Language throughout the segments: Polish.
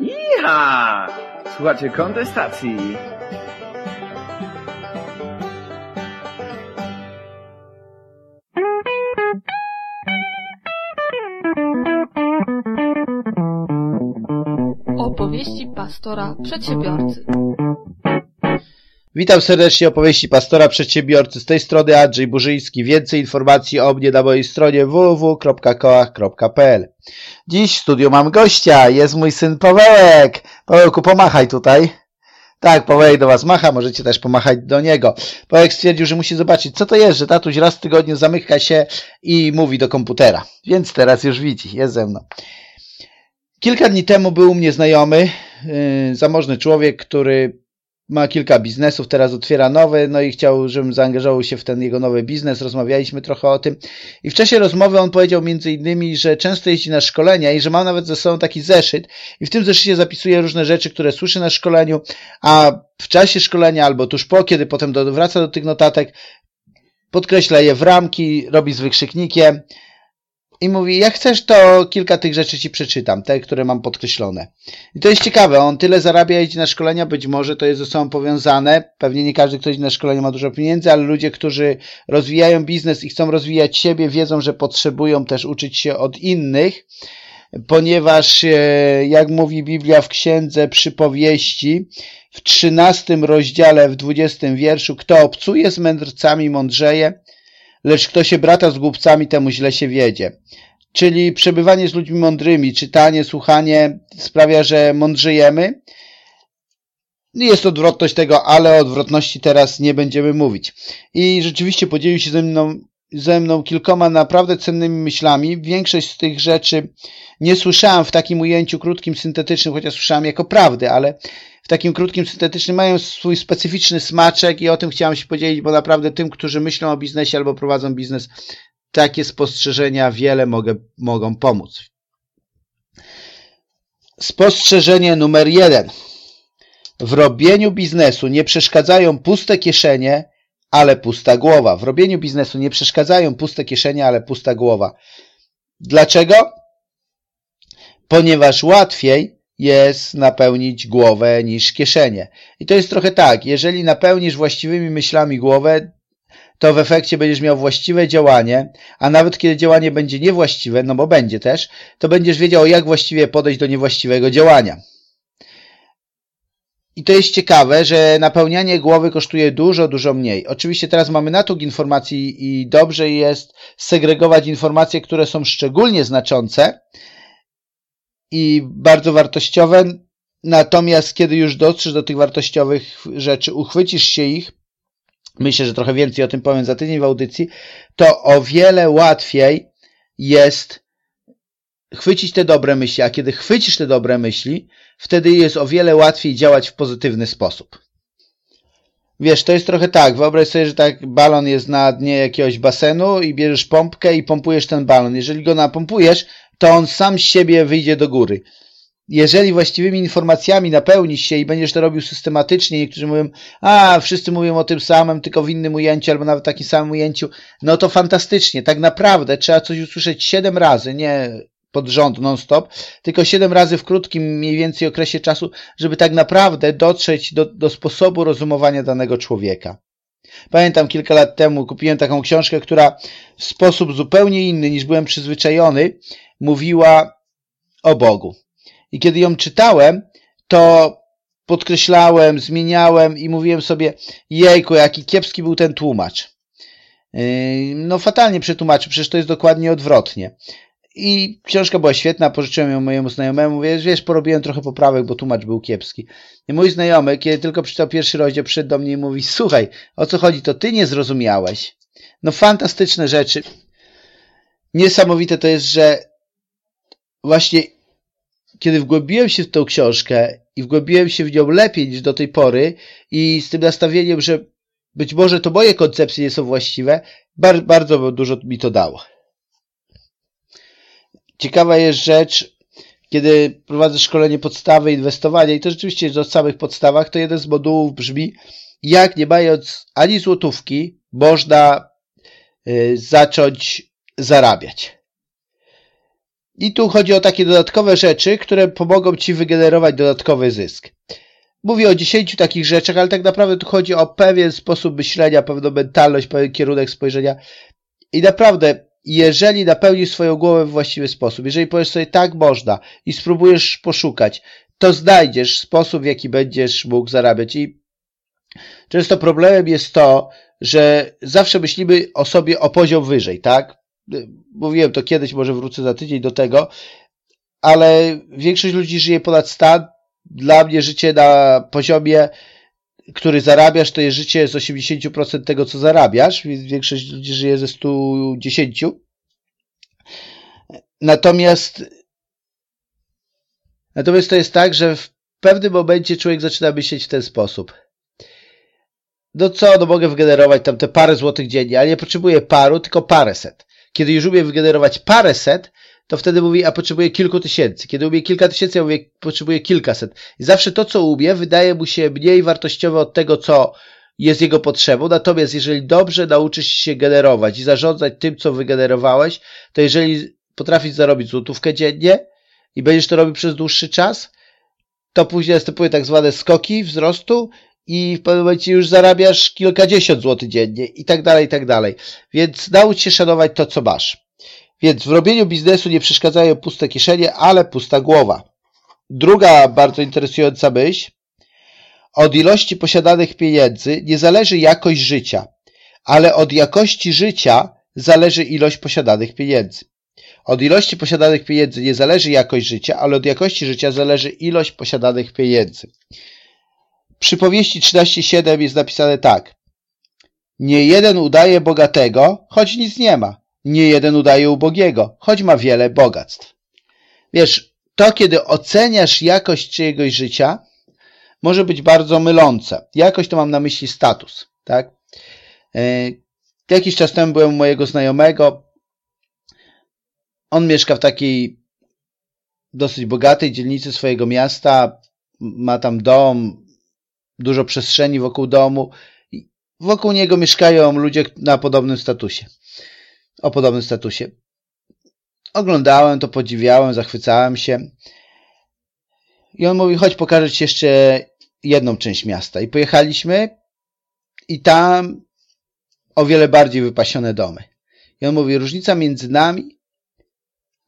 Iha! Słuchajcie kontestacji. Opowieści pastora przedsiębiorcy. Witam serdecznie opowieści pastora przedsiębiorcy. Z tej strony Andrzej Burzyński. Więcej informacji o mnie na mojej stronie www.koach.pl Dziś w studiu mam gościa. Jest mój syn Pawełek. Pawełku, pomachaj tutaj. Tak, Pawełek do Was macha, możecie też pomachać do niego. Pawełek stwierdził, że musi zobaczyć, co to jest, że tatuś raz w tygodniu zamyka się i mówi do komputera. Więc teraz już widzi, jest ze mną. Kilka dni temu był u mnie znajomy, yy, zamożny człowiek, który ma kilka biznesów, teraz otwiera nowy, no i chciał, żebym zaangażował się w ten jego nowy biznes, rozmawialiśmy trochę o tym i w czasie rozmowy on powiedział między innymi, że często jeździ na szkolenia i że ma nawet ze sobą taki zeszyt i w tym zeszycie zapisuje różne rzeczy, które słyszy na szkoleniu, a w czasie szkolenia albo tuż po, kiedy potem do, wraca do tych notatek, podkreśla je w ramki, robi z wykrzyknikiem, i mówi, jak chcesz, to kilka tych rzeczy ci przeczytam, te, które mam podkreślone. I to jest ciekawe, on tyle zarabia, idzie na szkolenia, być może to jest ze sobą powiązane, pewnie nie każdy, kto idzie na szkolenia ma dużo pieniędzy, ale ludzie, którzy rozwijają biznes i chcą rozwijać siebie, wiedzą, że potrzebują też uczyć się od innych, ponieważ e, jak mówi Biblia w Księdze Przypowieści, w 13 rozdziale, w 20 wierszu, kto obcuje z mędrcami mądrzeje, Lecz kto się brata z głupcami, temu źle się wiedzie. Czyli przebywanie z ludźmi mądrymi, czytanie, słuchanie sprawia, że mądrzyjemy. Jest odwrotność tego, ale o odwrotności teraz nie będziemy mówić. I rzeczywiście podzielił się ze mną, ze mną kilkoma naprawdę cennymi myślami. Większość z tych rzeczy nie słyszałem w takim ujęciu krótkim, syntetycznym, chociaż słyszałem jako prawdy, ale w takim krótkim, syntetycznym, mają swój specyficzny smaczek i o tym chciałem się podzielić, bo naprawdę tym, którzy myślą o biznesie albo prowadzą biznes, takie spostrzeżenia wiele mogę, mogą pomóc. Spostrzeżenie numer jeden. W robieniu biznesu nie przeszkadzają puste kieszenie, ale pusta głowa. W robieniu biznesu nie przeszkadzają puste kieszenie, ale pusta głowa. Dlaczego? Ponieważ łatwiej jest napełnić głowę niż kieszenie. I to jest trochę tak, jeżeli napełnisz właściwymi myślami głowę, to w efekcie będziesz miał właściwe działanie, a nawet kiedy działanie będzie niewłaściwe, no bo będzie też, to będziesz wiedział, jak właściwie podejść do niewłaściwego działania. I to jest ciekawe, że napełnianie głowy kosztuje dużo, dużo mniej. Oczywiście teraz mamy natłok informacji i dobrze jest segregować informacje, które są szczególnie znaczące, i bardzo wartościowe. Natomiast kiedy już dotrzesz do tych wartościowych rzeczy, uchwycisz się ich, myślę, że trochę więcej o tym powiem za tydzień w audycji, to o wiele łatwiej jest chwycić te dobre myśli, a kiedy chwycisz te dobre myśli, wtedy jest o wiele łatwiej działać w pozytywny sposób. Wiesz, to jest trochę tak, wyobraź sobie, że tak balon jest na dnie jakiegoś basenu i bierzesz pompkę i pompujesz ten balon. Jeżeli go napompujesz, to on sam z siebie wyjdzie do góry. Jeżeli właściwymi informacjami napełnisz się i będziesz to robił systematycznie, niektórzy mówią, a wszyscy mówią o tym samym, tylko w innym ujęciu, albo nawet takim samym ujęciu, no to fantastycznie. Tak naprawdę trzeba coś usłyszeć siedem razy, nie pod rząd non-stop, tylko siedem razy w krótkim mniej więcej okresie czasu, żeby tak naprawdę dotrzeć do, do sposobu rozumowania danego człowieka. Pamiętam kilka lat temu kupiłem taką książkę, która w sposób zupełnie inny niż byłem przyzwyczajony mówiła o Bogu. I kiedy ją czytałem, to podkreślałem, zmieniałem i mówiłem sobie, jejku, jaki kiepski był ten tłumacz. Yy, no fatalnie przetłumaczy, przecież to jest dokładnie odwrotnie. I książka była świetna, pożyczyłem ją mojemu znajomemu, mówię, wiesz, porobiłem trochę poprawek, bo tłumacz był kiepski. I mój znajomy, kiedy tylko przeczytał pierwszy rozdział, przyszedł do mnie i mówi, słuchaj, o co chodzi, to ty nie zrozumiałeś. No fantastyczne rzeczy. Niesamowite to jest, że właśnie kiedy wgłębiłem się w tą książkę i wgłębiłem się w nią lepiej niż do tej pory i z tym nastawieniem, że być może to moje koncepcje nie są właściwe, bardzo dużo mi to dało. Ciekawa jest rzecz, kiedy prowadzę szkolenie podstawy inwestowania i to rzeczywiście jest o samych podstawach, to jeden z modułów brzmi, jak nie mając ani złotówki, można y, zacząć zarabiać. I tu chodzi o takie dodatkowe rzeczy, które pomogą Ci wygenerować dodatkowy zysk. Mówię o 10 takich rzeczach, ale tak naprawdę tu chodzi o pewien sposób myślenia, pewną mentalność, pewien kierunek spojrzenia. I naprawdę jeżeli napełnisz swoją głowę w właściwy sposób, jeżeli powiesz sobie tak można i spróbujesz poszukać, to znajdziesz sposób, w jaki będziesz mógł zarabiać. I często problemem jest to, że zawsze myślimy o sobie o poziom wyżej, tak? Mówiłem to kiedyś, może wrócę za tydzień do tego, ale większość ludzi żyje ponad stan. Dla mnie życie na poziomie który zarabiasz, to jest życie z 80% tego, co zarabiasz, więc większość ludzi żyje ze 110. Natomiast natomiast to jest tak, że w pewnym momencie człowiek zaczyna myśleć w ten sposób. No co, no mogę wygenerować tam te parę złotych dziennie, ale nie potrzebuję paru, tylko paręset. Kiedy już umiem wygenerować paręset, to wtedy mówi, a potrzebuję kilku tysięcy. Kiedy umie kilka tysięcy, ja mówię, potrzebuję kilkaset. I zawsze to, co umie, wydaje mu się mniej wartościowe od tego, co jest jego potrzebą. Natomiast jeżeli dobrze nauczysz się generować i zarządzać tym, co wygenerowałeś, to jeżeli potrafisz zarobić złotówkę dziennie i będziesz to robił przez dłuższy czas, to później następują tak zwane skoki wzrostu i w pewnym momencie już zarabiasz kilkadziesiąt złotych dziennie i tak dalej, i tak dalej. Więc naucz się szanować to, co masz. Więc w robieniu biznesu nie przeszkadzają puste kieszenie, ale pusta głowa. Druga bardzo interesująca myśl. Od ilości posiadanych pieniędzy nie zależy jakość życia, ale od jakości życia zależy ilość posiadanych pieniędzy. Od ilości posiadanych pieniędzy nie zależy jakość życia, ale od jakości życia zależy ilość posiadanych pieniędzy. Przy powieści 13.7 jest napisane tak. Nie jeden udaje bogatego, choć nic nie ma nie jeden udaje ubogiego, choć ma wiele bogactw. Wiesz, to kiedy oceniasz jakość czyjegoś życia, może być bardzo mylące. Jakość to mam na myśli status, tak? Yy, jakiś czas temu byłem u mojego znajomego. On mieszka w takiej dosyć bogatej dzielnicy swojego miasta. Ma tam dom, dużo przestrzeni wokół domu. Wokół niego mieszkają ludzie na podobnym statusie o podobnym statusie. Oglądałem to, podziwiałem, zachwycałem się. I on mówi, chodź pokażę Ci jeszcze jedną część miasta. I pojechaliśmy i tam o wiele bardziej wypasione domy. I on mówi, różnica między nami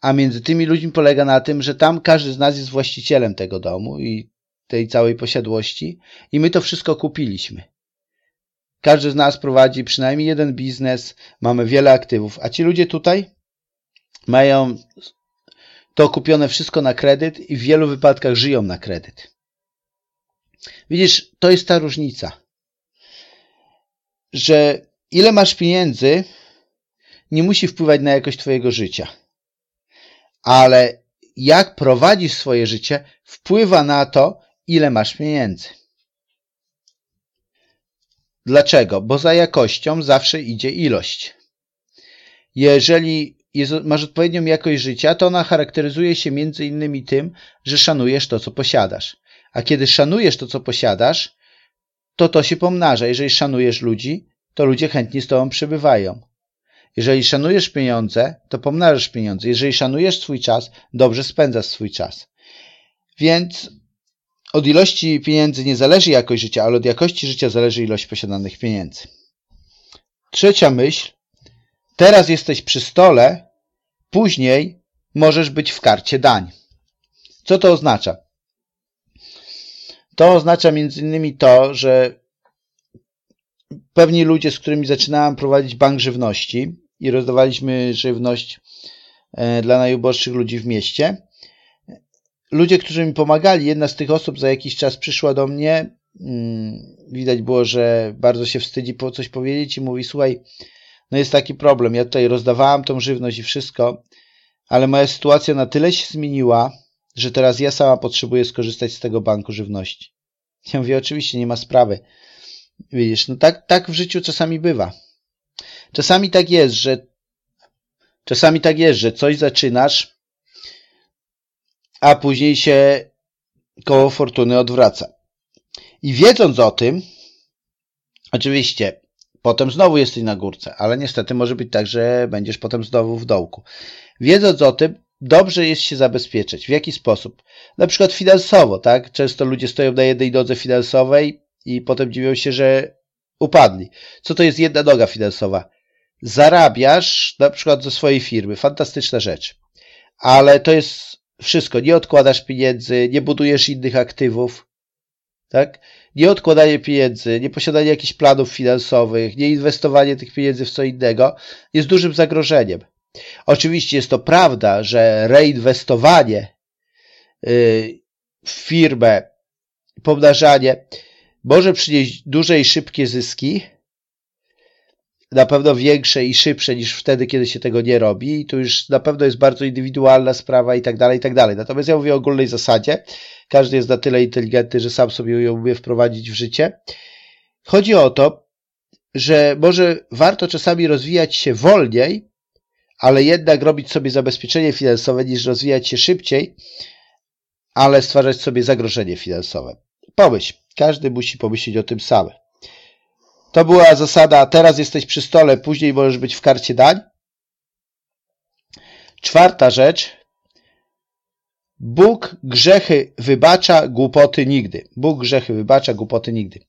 a między tymi ludźmi polega na tym, że tam każdy z nas jest właścicielem tego domu i tej całej posiadłości i my to wszystko kupiliśmy. Każdy z nas prowadzi przynajmniej jeden biznes, mamy wiele aktywów, a ci ludzie tutaj mają to kupione wszystko na kredyt i w wielu wypadkach żyją na kredyt. Widzisz, to jest ta różnica, że ile masz pieniędzy, nie musi wpływać na jakość Twojego życia. Ale jak prowadzisz swoje życie, wpływa na to, ile masz pieniędzy. Dlaczego? Bo za jakością zawsze idzie ilość. Jeżeli masz odpowiednią jakość życia, to ona charakteryzuje się między innymi tym, że szanujesz to, co posiadasz. A kiedy szanujesz to, co posiadasz, to to się pomnaża. Jeżeli szanujesz ludzi, to ludzie chętnie z tobą przybywają. Jeżeli szanujesz pieniądze, to pomnażasz pieniądze. Jeżeli szanujesz swój czas, dobrze spędzasz swój czas. Więc od ilości pieniędzy nie zależy jakość życia, ale od jakości życia zależy ilość posiadanych pieniędzy. Trzecia myśl. Teraz jesteś przy stole, później możesz być w karcie dań. Co to oznacza? To oznacza między innymi to, że pewni ludzie, z którymi zaczynałem prowadzić bank żywności i rozdawaliśmy żywność e, dla najuboższych ludzi w mieście, ludzie, którzy mi pomagali, jedna z tych osób za jakiś czas przyszła do mnie, mm, widać było, że bardzo się wstydzi po coś powiedzieć i mówi, słuchaj, no jest taki problem, ja tutaj rozdawałam tą żywność i wszystko, ale moja sytuacja na tyle się zmieniła, że teraz ja sama potrzebuję skorzystać z tego banku żywności. Ja mówię, oczywiście, nie ma sprawy. Widzisz, no tak, tak w życiu czasami bywa. Czasami tak jest, że czasami tak jest, że coś zaczynasz, a później się koło fortuny odwraca. I wiedząc o tym, oczywiście potem znowu jesteś na górce, ale niestety może być tak, że będziesz potem znowu w dołku. Wiedząc o tym, dobrze jest się zabezpieczyć. W jaki sposób? Na przykład finansowo, tak? Często ludzie stoją na jednej drodze finansowej i potem dziwią się, że upadli. Co to jest jedna noga finansowa? Zarabiasz na przykład ze swojej firmy. Fantastyczna rzecz. Ale to jest wszystko. Nie odkładasz pieniędzy, nie budujesz innych aktywów, tak? Nie odkładanie pieniędzy, nie posiadanie jakichś planów finansowych, nie inwestowanie tych pieniędzy w co innego jest dużym zagrożeniem. Oczywiście jest to prawda, że reinwestowanie y, w firmę, pomnażanie może przynieść duże i szybkie zyski, na pewno większe i szybsze niż wtedy, kiedy się tego nie robi. I tu już na pewno jest bardzo indywidualna sprawa i tak dalej, i tak dalej. Natomiast ja mówię o ogólnej zasadzie. Każdy jest na tyle inteligentny, że sam sobie ją umie wprowadzić w życie. Chodzi o to, że może warto czasami rozwijać się wolniej, ale jednak robić sobie zabezpieczenie finansowe niż rozwijać się szybciej, ale stwarzać sobie zagrożenie finansowe. Pomyśl, każdy musi pomyśleć o tym samym. To była zasada, teraz jesteś przy stole, później możesz być w karcie dań. Czwarta rzecz. Bóg grzechy wybacza, głupoty nigdy. Bóg grzechy wybacza, głupoty nigdy.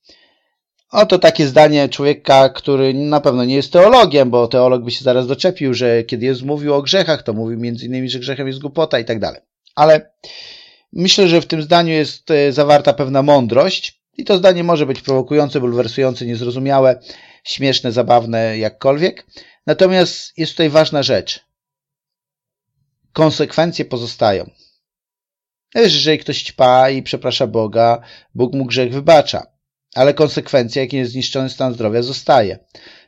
Oto takie zdanie człowieka, który na pewno nie jest teologiem, bo teolog by się zaraz doczepił, że kiedy Jezus mówił o grzechach, to mówił m.in., że grzechem jest głupota i tak dalej. Ale myślę, że w tym zdaniu jest e, zawarta pewna mądrość, i to zdanie może być prowokujące, bulwersujące, niezrozumiałe, śmieszne, zabawne, jakkolwiek. Natomiast jest tutaj ważna rzecz. Konsekwencje pozostają. Wiesz, jeżeli ktoś ćpa i przeprasza Boga, Bóg mu grzech wybacza. Ale konsekwencja, jaki jest zniszczony stan zdrowia, zostaje.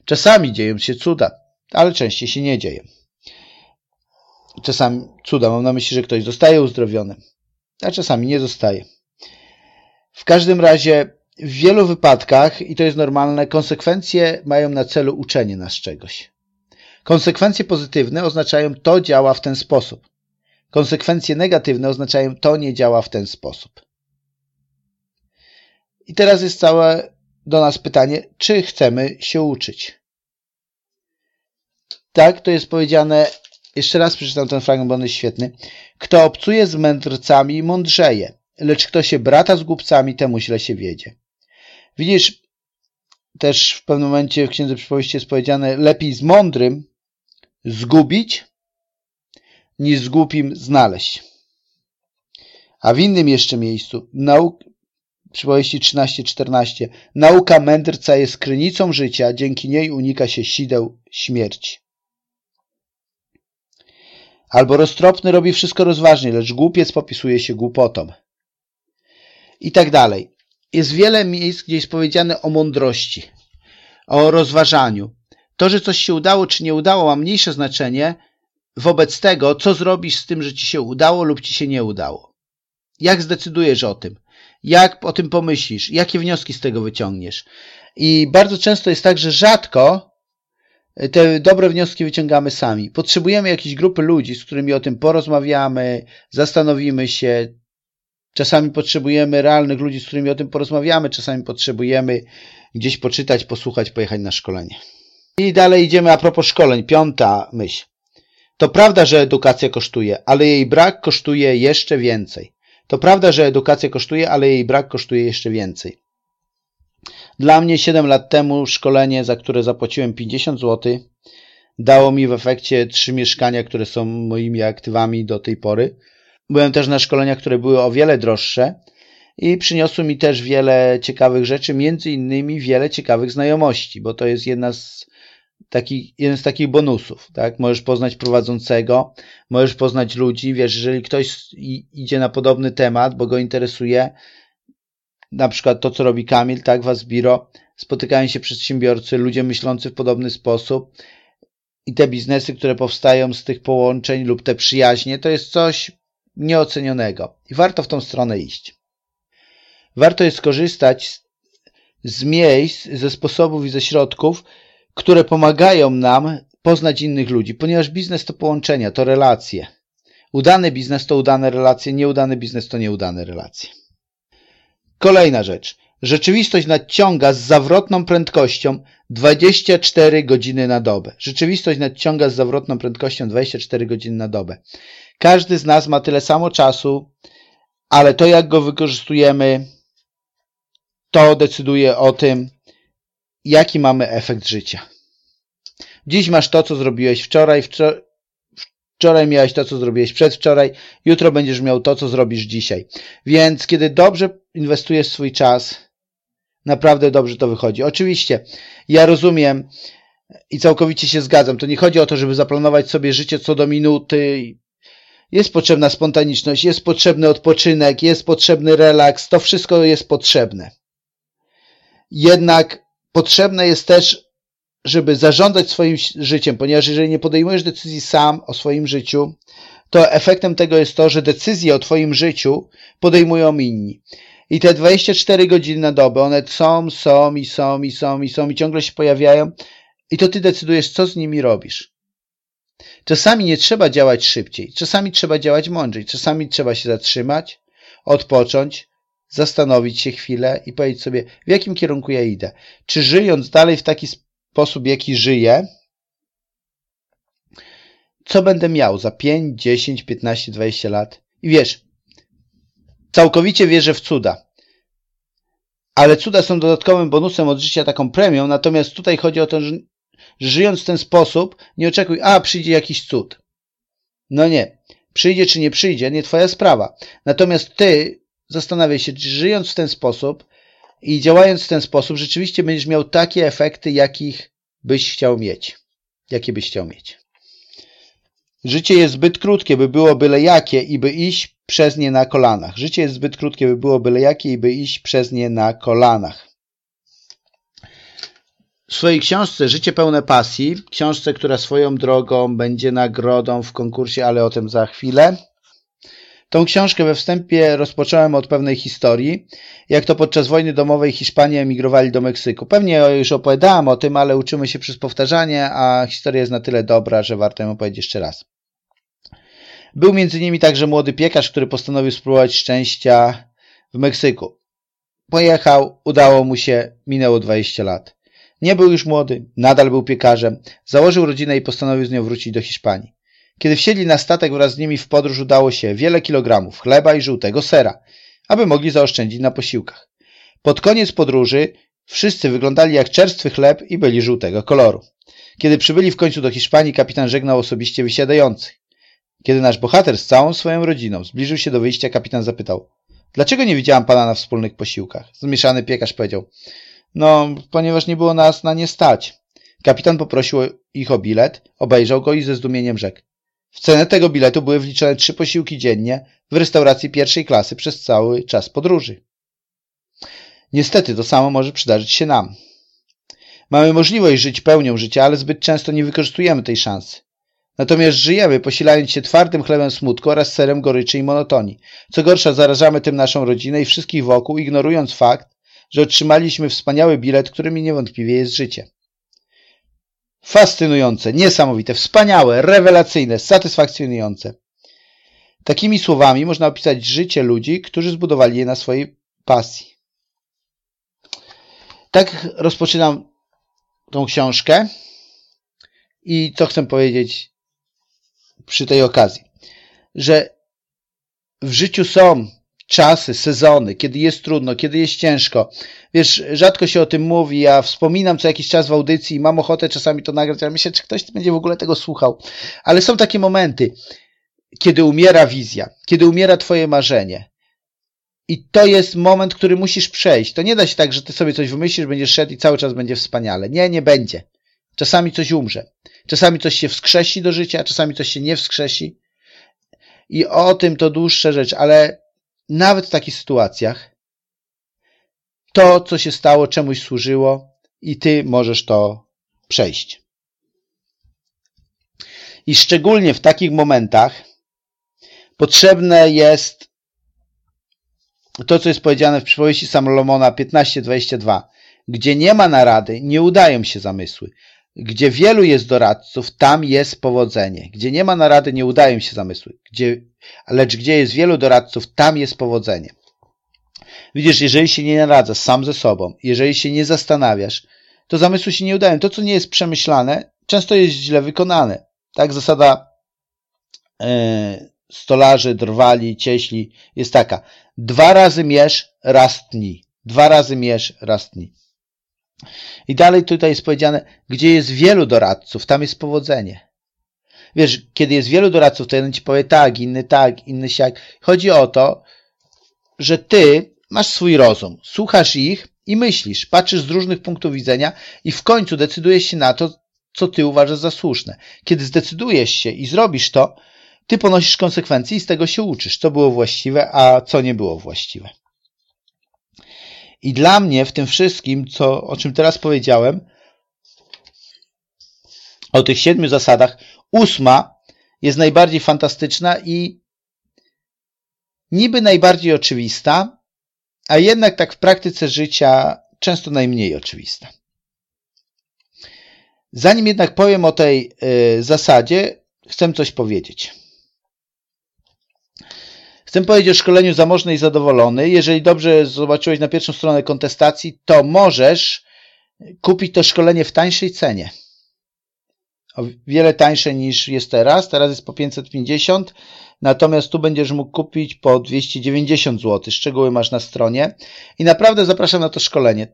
Czasami dzieją się cuda, ale częściej się nie dzieje. Czasami cuda, mam na myśli, że ktoś zostaje uzdrowiony, a czasami nie zostaje. W każdym razie w wielu wypadkach, i to jest normalne, konsekwencje mają na celu uczenie nas czegoś. Konsekwencje pozytywne oznaczają to działa w ten sposób. Konsekwencje negatywne oznaczają to nie działa w ten sposób. I teraz jest całe do nas pytanie, czy chcemy się uczyć. Tak, to jest powiedziane, jeszcze raz przeczytam ten fragment, bo on jest świetny. Kto obcuje z mędrcami, mądrzeje lecz kto się brata z głupcami, temu źle się wiedzie. Widzisz, też w pewnym momencie w Księdze Przypowieści jest powiedziane, lepiej z mądrym zgubić, niż z głupim znaleźć. A w innym jeszcze miejscu, nauk, przypowieści 13-14, nauka mędrca jest krynicą życia, dzięki niej unika się sideł śmierci. Albo roztropny robi wszystko rozważnie, lecz głupiec popisuje się głupotą i tak dalej. Jest wiele miejsc, gdzie jest powiedziane o mądrości, o rozważaniu. To, że coś się udało czy nie udało, ma mniejsze znaczenie wobec tego, co zrobisz z tym, że ci się udało lub ci się nie udało. Jak zdecydujesz o tym? Jak o tym pomyślisz? Jakie wnioski z tego wyciągniesz? I bardzo często jest tak, że rzadko te dobre wnioski wyciągamy sami. Potrzebujemy jakiejś grupy ludzi, z którymi o tym porozmawiamy, zastanowimy się, Czasami potrzebujemy realnych ludzi, z którymi o tym porozmawiamy, czasami potrzebujemy gdzieś poczytać, posłuchać, pojechać na szkolenie. I dalej idziemy a propos szkoleń. Piąta myśl. To prawda, że edukacja kosztuje, ale jej brak kosztuje jeszcze więcej. To prawda, że edukacja kosztuje, ale jej brak kosztuje jeszcze więcej. Dla mnie 7 lat temu szkolenie, za które zapłaciłem 50 zł, dało mi w efekcie 3 mieszkania, które są moimi aktywami do tej pory. Byłem też na szkoleniach, które były o wiele droższe i przyniosły mi też wiele ciekawych rzeczy, między innymi wiele ciekawych znajomości, bo to jest jedna z takich, jeden z takich bonusów, tak? Możesz poznać prowadzącego, możesz poznać ludzi, wiesz, jeżeli ktoś idzie na podobny temat, bo go interesuje, na przykład to, co robi Kamil, tak, Was biuro. spotykają się przedsiębiorcy, ludzie myślący w podobny sposób i te biznesy, które powstają z tych połączeń lub te przyjaźnie, to jest coś, nieocenionego i warto w tą stronę iść. Warto jest skorzystać z, z miejsc, ze sposobów i ze środków, które pomagają nam poznać innych ludzi, ponieważ biznes to połączenia, to relacje. Udany biznes to udane relacje, nieudany biznes to nieudane relacje. Kolejna rzecz. Rzeczywistość nadciąga z zawrotną prędkością 24 godziny na dobę. Rzeczywistość nadciąga z zawrotną prędkością 24 godziny na dobę. Każdy z nas ma tyle samo czasu, ale to jak go wykorzystujemy, to decyduje o tym, jaki mamy efekt życia. Dziś masz to, co zrobiłeś wczoraj, wczor wczoraj miałeś to, co zrobiłeś przedwczoraj, jutro będziesz miał to, co zrobisz dzisiaj. Więc kiedy dobrze inwestujesz swój czas, naprawdę dobrze to wychodzi. Oczywiście, ja rozumiem i całkowicie się zgadzam. To nie chodzi o to, żeby zaplanować sobie życie co do minuty jest potrzebna spontaniczność, jest potrzebny odpoczynek, jest potrzebny relaks, to wszystko jest potrzebne. Jednak potrzebne jest też, żeby zarządzać swoim życiem, ponieważ jeżeli nie podejmujesz decyzji sam o swoim życiu, to efektem tego jest to, że decyzje o Twoim życiu podejmują inni. I te 24 godziny na dobę, one są, są i są i są i są i ciągle się pojawiają. I to Ty decydujesz, co z nimi robisz. Czasami nie trzeba działać szybciej, czasami trzeba działać mądrzej, czasami trzeba się zatrzymać, odpocząć, zastanowić się chwilę i powiedzieć sobie, w jakim kierunku ja idę. Czy żyjąc dalej w taki sposób, jaki żyję, co będę miał za 5, 10, 15, 20 lat? I wiesz, całkowicie wierzę w cuda. Ale cuda są dodatkowym bonusem od życia, taką premią, natomiast tutaj chodzi o to, że że żyjąc w ten sposób, nie oczekuj, a przyjdzie jakiś cud. No nie. Przyjdzie czy nie przyjdzie, nie twoja sprawa. Natomiast ty zastanawiaj się, czy żyjąc w ten sposób i działając w ten sposób, rzeczywiście będziesz miał takie efekty, jakich byś chciał mieć. Jakie byś chciał mieć. Życie jest zbyt krótkie, by było byle jakie i by iść przez nie na kolanach. Życie jest zbyt krótkie, by było byle jakie i by iść przez nie na kolanach. W swojej książce Życie pełne pasji, książce, która swoją drogą będzie nagrodą w konkursie, ale o tym za chwilę. Tą książkę we wstępie rozpocząłem od pewnej historii, jak to podczas wojny domowej Hiszpanie emigrowali do Meksyku. Pewnie już opowiadałem o tym, ale uczymy się przez powtarzanie, a historia jest na tyle dobra, że warto ją opowiedzieć jeszcze raz. Był między nimi także młody piekarz, który postanowił spróbować szczęścia w Meksyku. Pojechał, udało mu się, minęło 20 lat. Nie był już młody, nadal był piekarzem, założył rodzinę i postanowił z nią wrócić do Hiszpanii. Kiedy wsiedli na statek wraz z nimi w podróż udało się wiele kilogramów chleba i żółtego sera, aby mogli zaoszczędzić na posiłkach. Pod koniec podróży wszyscy wyglądali jak czerstwy chleb i byli żółtego koloru. Kiedy przybyli w końcu do Hiszpanii, kapitan żegnał osobiście wysiadających. Kiedy nasz bohater z całą swoją rodziną zbliżył się do wyjścia, kapitan zapytał – Dlaczego nie widziałam pana na wspólnych posiłkach? Zmieszany piekarz powiedział no, ponieważ nie było nas na nie stać. Kapitan poprosił ich o bilet, obejrzał go i ze zdumieniem rzekł. W cenę tego biletu były wliczone trzy posiłki dziennie w restauracji pierwszej klasy przez cały czas podróży. Niestety to samo może przydarzyć się nam. Mamy możliwość żyć pełnią życia, ale zbyt często nie wykorzystujemy tej szansy. Natomiast żyjemy, posilając się twardym chlebem smutku oraz serem goryczy i monotonii. Co gorsza, zarażamy tym naszą rodzinę i wszystkich wokół, ignorując fakt, że otrzymaliśmy wspaniały bilet, którym niewątpliwie jest życie. Fascynujące, niesamowite, wspaniałe, rewelacyjne, satysfakcjonujące. Takimi słowami można opisać życie ludzi, którzy zbudowali je na swojej pasji. Tak rozpoczynam tą książkę i co chcę powiedzieć przy tej okazji, że w życiu są czasy, sezony, kiedy jest trudno, kiedy jest ciężko. Wiesz, rzadko się o tym mówi, ja wspominam co jakiś czas w audycji i mam ochotę czasami to nagrać, ale myślę, czy ktoś będzie w ogóle tego słuchał. Ale są takie momenty, kiedy umiera wizja, kiedy umiera twoje marzenie. I to jest moment, który musisz przejść. To nie da się tak, że ty sobie coś wymyślisz, będziesz szedł i cały czas będzie wspaniale. Nie, nie będzie. Czasami coś umrze. Czasami coś się wskrzesi do życia, czasami coś się nie wskrzesi. I o tym to dłuższa rzecz, ale nawet w takich sytuacjach to, co się stało, czemuś służyło i ty możesz to przejść. I szczególnie w takich momentach potrzebne jest to, co jest powiedziane w przypowieści Samolomona 15:22, gdzie nie ma narady, nie udają się zamysły. Gdzie wielu jest doradców, tam jest powodzenie. Gdzie nie ma narady, nie udają się zamysły. Gdzie lecz gdzie jest wielu doradców, tam jest powodzenie. Widzisz, jeżeli się nie naradzasz sam ze sobą, jeżeli się nie zastanawiasz, to zamysły się nie udają. To, co nie jest przemyślane, często jest źle wykonane. Tak, zasada yy, stolarzy, drwali, cieśli jest taka. Dwa razy mierz, raz tni. Dwa razy mierz, raz tni. I dalej tutaj jest powiedziane, gdzie jest wielu doradców, tam jest powodzenie wiesz, kiedy jest wielu doradców, to jeden ci powie tak, inny tak, inny siak. Chodzi o to, że ty masz swój rozum, słuchasz ich i myślisz, patrzysz z różnych punktów widzenia i w końcu decydujesz się na to, co ty uważasz za słuszne. Kiedy zdecydujesz się i zrobisz to, ty ponosisz konsekwencje i z tego się uczysz, co było właściwe, a co nie było właściwe. I dla mnie w tym wszystkim, co, o czym teraz powiedziałem, o tych siedmiu zasadach, ósma jest najbardziej fantastyczna i niby najbardziej oczywista, a jednak tak w praktyce życia często najmniej oczywista. Zanim jednak powiem o tej y, zasadzie, chcę coś powiedzieć. Chcę powiedzieć o szkoleniu zamożny i zadowolony. Jeżeli dobrze zobaczyłeś na pierwszą stronę kontestacji, to możesz kupić to szkolenie w tańszej cenie – o wiele tańsze niż jest teraz. Teraz jest po 550, natomiast tu będziesz mógł kupić po 290 zł. Szczegóły masz na stronie i naprawdę zapraszam na to szkolenie.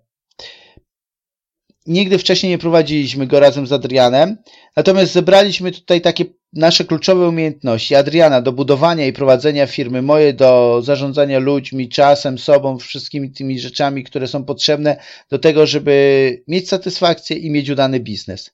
Nigdy wcześniej nie prowadziliśmy go razem z Adrianem, natomiast zebraliśmy tutaj takie nasze kluczowe umiejętności Adriana do budowania i prowadzenia firmy, moje do zarządzania ludźmi, czasem, sobą, wszystkimi tymi rzeczami, które są potrzebne do tego, żeby mieć satysfakcję i mieć udany biznes.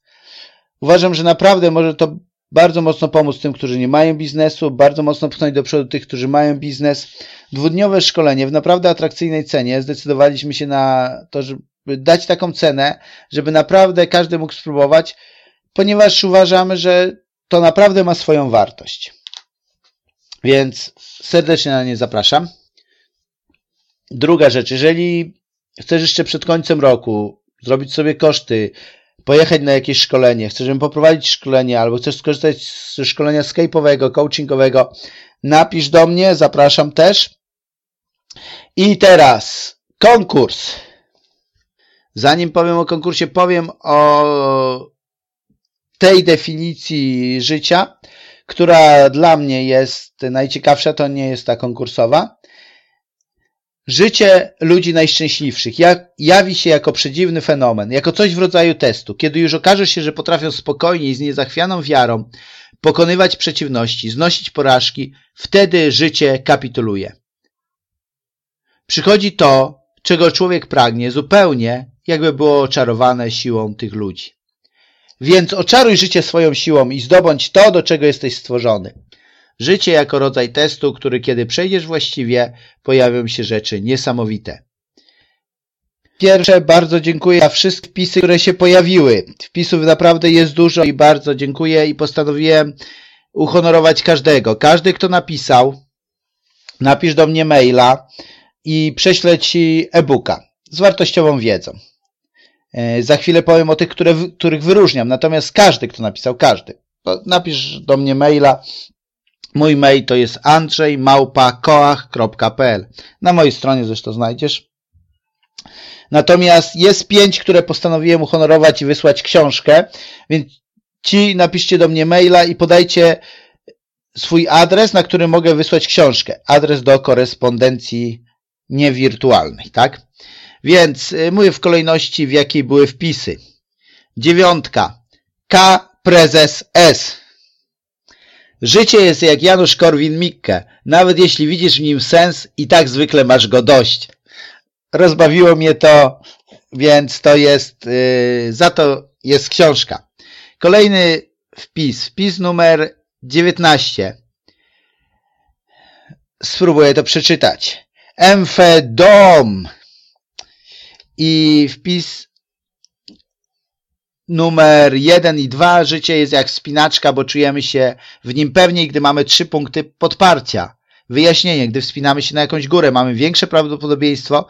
Uważam, że naprawdę może to bardzo mocno pomóc tym, którzy nie mają biznesu, bardzo mocno pchnąć do przodu tych, którzy mają biznes. Dwudniowe szkolenie w naprawdę atrakcyjnej cenie. Zdecydowaliśmy się na to, żeby dać taką cenę, żeby naprawdę każdy mógł spróbować, ponieważ uważamy, że to naprawdę ma swoją wartość. Więc serdecznie na nie zapraszam. Druga rzecz, jeżeli chcesz jeszcze przed końcem roku zrobić sobie koszty, pojechać na jakieś szkolenie, chcesz, żebym poprowadzić szkolenie, albo chcesz skorzystać z szkolenia escape'owego, coachingowego, napisz do mnie, zapraszam też. I teraz konkurs. Zanim powiem o konkursie, powiem o tej definicji życia, która dla mnie jest najciekawsza, to nie jest ta konkursowa. Życie ludzi najszczęśliwszych jak, jawi się jako przedziwny fenomen, jako coś w rodzaju testu. Kiedy już okaże się, że potrafią spokojnie i z niezachwianą wiarą pokonywać przeciwności, znosić porażki, wtedy życie kapituluje. Przychodzi to, czego człowiek pragnie, zupełnie jakby było oczarowane siłą tych ludzi. Więc oczaruj życie swoją siłą i zdobądź to, do czego jesteś stworzony. Życie jako rodzaj testu, który kiedy przejdziesz właściwie, pojawią się rzeczy niesamowite. Pierwsze, bardzo dziękuję za wszystkie wpisy, które się pojawiły. Wpisów naprawdę jest dużo i bardzo dziękuję i postanowiłem uhonorować każdego. Każdy, kto napisał, napisz do mnie maila i prześlę Ci e-booka z wartościową wiedzą. E, za chwilę powiem o tych, które, których wyróżniam. Natomiast każdy, kto napisał, każdy, no, napisz do mnie maila Mój mail to jest andrzejmałpakoach.pl Na mojej stronie zresztą znajdziesz. Natomiast jest pięć, które postanowiłem uhonorować i wysłać książkę, więc ci napiszcie do mnie maila i podajcie swój adres, na który mogę wysłać książkę. Adres do korespondencji niewirtualnej, tak? Więc y, mówię w kolejności, w jakiej były wpisy. Dziewiątka. K prezes S. Życie jest jak Janusz Korwin-Mikke. Nawet jeśli widzisz w nim sens, i tak zwykle masz go dość. Rozbawiło mnie to, więc to jest, yy, za to jest książka. Kolejny wpis, wpis numer 19. Spróbuję to przeczytać. dom I wpis numer jeden i dwa życie jest jak wspinaczka, bo czujemy się w nim pewniej, gdy mamy trzy punkty podparcia. Wyjaśnienie, gdy wspinamy się na jakąś górę, mamy większe prawdopodobieństwo,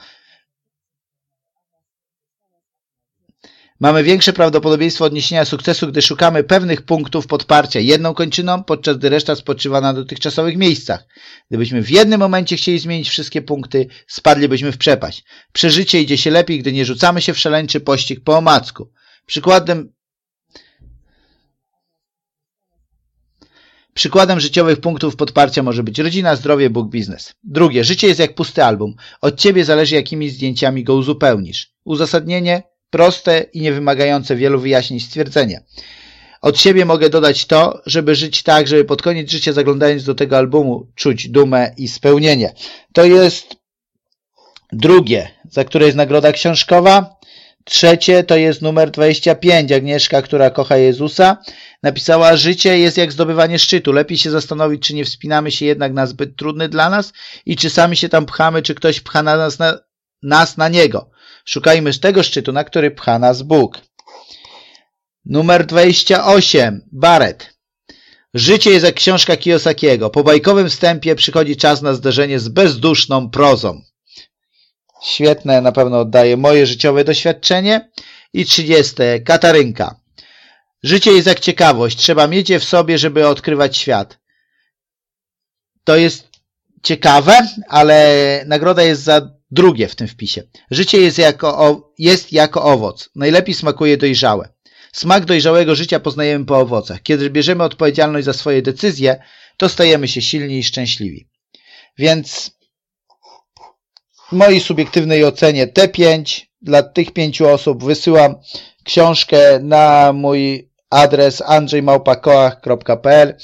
Mamy większe prawdopodobieństwo odniesienia sukcesu, gdy szukamy pewnych punktów podparcia jedną kończyną, podczas gdy reszta spoczywa na dotychczasowych miejscach. Gdybyśmy w jednym momencie chcieli zmienić wszystkie punkty, spadlibyśmy w przepaść. Przeżycie idzie się lepiej, gdy nie rzucamy się w szaleńczy pościg po omacku. Przykładem Przykładem życiowych punktów podparcia może być rodzina, zdrowie, Bóg, biznes. Drugie, życie jest jak pusty album. Od ciebie zależy, jakimi zdjęciami go uzupełnisz. Uzasadnienie proste i niewymagające wielu wyjaśnień stwierdzenie. Od siebie mogę dodać to, żeby żyć tak, żeby pod koniec życia zaglądając do tego albumu czuć dumę i spełnienie. To jest drugie, za które jest nagroda książkowa. Trzecie to jest numer 25. Agnieszka, która kocha Jezusa, napisała: Życie jest jak zdobywanie szczytu. Lepiej się zastanowić, czy nie wspinamy się jednak na zbyt trudny dla nas i czy sami się tam pchamy, czy ktoś pcha na nas na, nas na niego. Szukajmy tego szczytu, na który pcha nas Bóg. Numer 28. Barret. Życie jest jak książka Kiyosakiego. Po bajkowym wstępie przychodzi czas na zderzenie z bezduszną prozą. Świetne, na pewno oddaje moje życiowe doświadczenie. I 30. Katarynka. Życie jest jak ciekawość. Trzeba mieć je w sobie, żeby odkrywać świat. To jest ciekawe, ale nagroda jest za drugie w tym wpisie. Życie jest jako, jest jako owoc. Najlepiej smakuje dojrzałe. Smak dojrzałego życia poznajemy po owocach. Kiedy bierzemy odpowiedzialność za swoje decyzje, to stajemy się silni i szczęśliwi. Więc w mojej subiektywnej ocenie te pięć, dla tych pięciu osób wysyłam książkę na mój adres andrzejmałpakoach.pl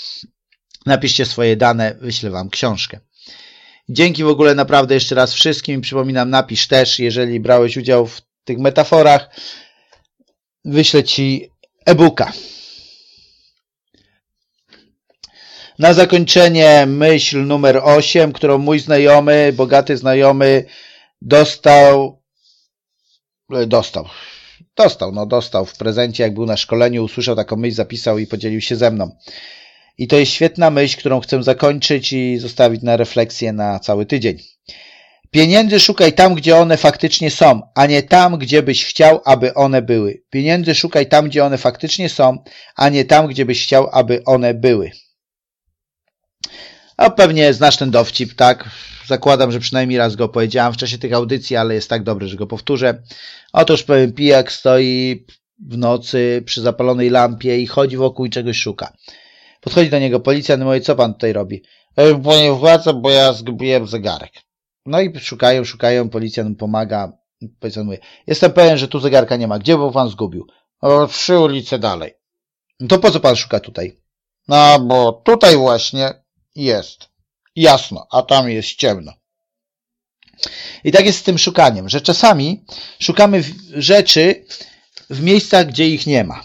Napiszcie swoje dane, wyślę Wam książkę. Dzięki w ogóle naprawdę jeszcze raz wszystkim. Przypominam, napisz też, jeżeli brałeś udział w tych metaforach. Wyślę Ci e-booka. Na zakończenie myśl numer 8, którą mój znajomy, bogaty znajomy dostał, e, dostał, dostał, no dostał w prezencie, jak był na szkoleniu, usłyszał taką myśl, zapisał i podzielił się ze mną. I to jest świetna myśl, którą chcę zakończyć i zostawić na refleksję na cały tydzień. Pieniędzy szukaj tam, gdzie one faktycznie są, a nie tam, gdzie byś chciał, aby one były. Pieniędzy szukaj tam, gdzie one faktycznie są, a nie tam, gdzie byś chciał, aby one były. A pewnie znasz ten dowcip, tak? Zakładam, że przynajmniej raz go powiedziałem w czasie tych audycji, ale jest tak dobry, że go powtórzę. Otóż pewien pijak stoi w nocy przy zapalonej lampie i chodzi wokół i czegoś szuka. Podchodzi do niego policjant no i mówi, co pan tutaj robi? Panie władza, bo ja zgubiłem zegarek. No i szukają, szukają, policjant pomaga. Policjant mówi, jestem pewien, że tu zegarka nie ma. Gdzie był pan zgubił? O, no, trzy ulice dalej. No to po co pan szuka tutaj? No, bo tutaj właśnie jest jasno, a tam jest ciemno. I tak jest z tym szukaniem, że czasami szukamy rzeczy w miejscach, gdzie ich nie ma.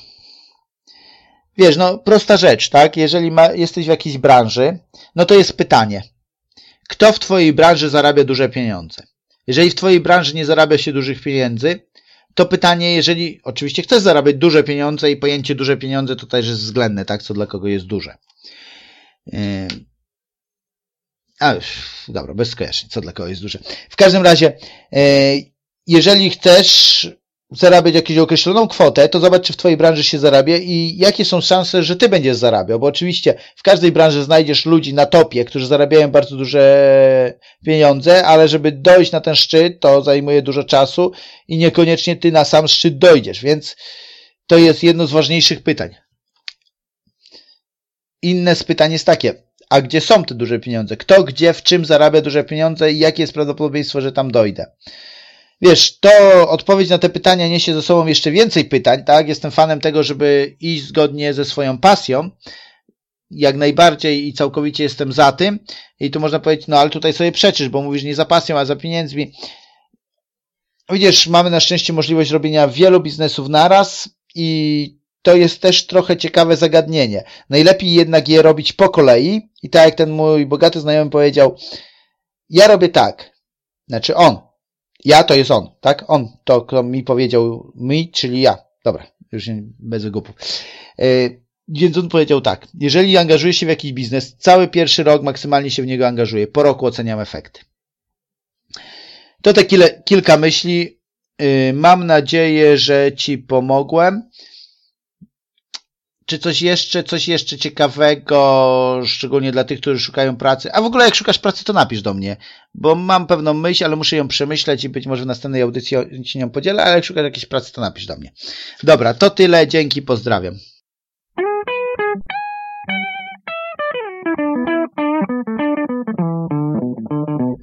Wiesz, no prosta rzecz, tak? Jeżeli ma, jesteś w jakiejś branży, no to jest pytanie, kto w Twojej branży zarabia duże pieniądze? Jeżeli w Twojej branży nie zarabia się dużych pieniędzy, to pytanie, jeżeli oczywiście chcesz zarabiać duże pieniądze i pojęcie duże pieniądze to też jest względne, tak? Co dla kogo jest duże. Yy a już, dobra, bez skojarzeń, co dla kogo jest duże. W każdym razie, e, jeżeli chcesz zarabiać jakąś określoną kwotę, to zobacz, czy w Twojej branży się zarabia i jakie są szanse, że Ty będziesz zarabiał, bo oczywiście w każdej branży znajdziesz ludzi na topie, którzy zarabiają bardzo duże pieniądze, ale żeby dojść na ten szczyt, to zajmuje dużo czasu i niekoniecznie Ty na sam szczyt dojdziesz, więc to jest jedno z ważniejszych pytań. Inne z pytań jest takie, a gdzie są te duże pieniądze? Kto, gdzie, w czym zarabia duże pieniądze i jakie jest prawdopodobieństwo, że tam dojdę? Wiesz, to odpowiedź na te pytania niesie ze sobą jeszcze więcej pytań, tak? Jestem fanem tego, żeby iść zgodnie ze swoją pasją. Jak najbardziej i całkowicie jestem za tym. I tu można powiedzieć, no ale tutaj sobie przeczysz, bo mówisz nie za pasją, a za pieniędzmi. Widzisz, mamy na szczęście możliwość robienia wielu biznesów naraz i to jest też trochę ciekawe zagadnienie. Najlepiej jednak je robić po kolei i tak jak ten mój bogaty znajomy powiedział, ja robię tak, znaczy on, ja to jest on, tak? On to, kto mi powiedział, mi, czyli ja. Dobra, już nie, bez wygupów. Yy, e, więc on powiedział tak, jeżeli angażuję się w jakiś biznes, cały pierwszy rok maksymalnie się w niego angażuję, po roku oceniam efekty. To te kilka myśli. Yy, mam nadzieję, że Ci pomogłem. Czy coś jeszcze, coś jeszcze ciekawego, szczególnie dla tych, którzy szukają pracy? A w ogóle jak szukasz pracy, to napisz do mnie, bo mam pewną myśl, ale muszę ją przemyśleć i być może w następnej audycji się nią podzielę, ale jak szukasz jakiejś pracy, to napisz do mnie. Dobra, to tyle, dzięki, pozdrawiam.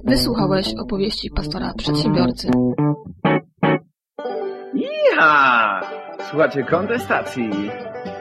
Wysłuchałeś opowieści pastora przedsiębiorcy. Iha! Słuchajcie kontestacji.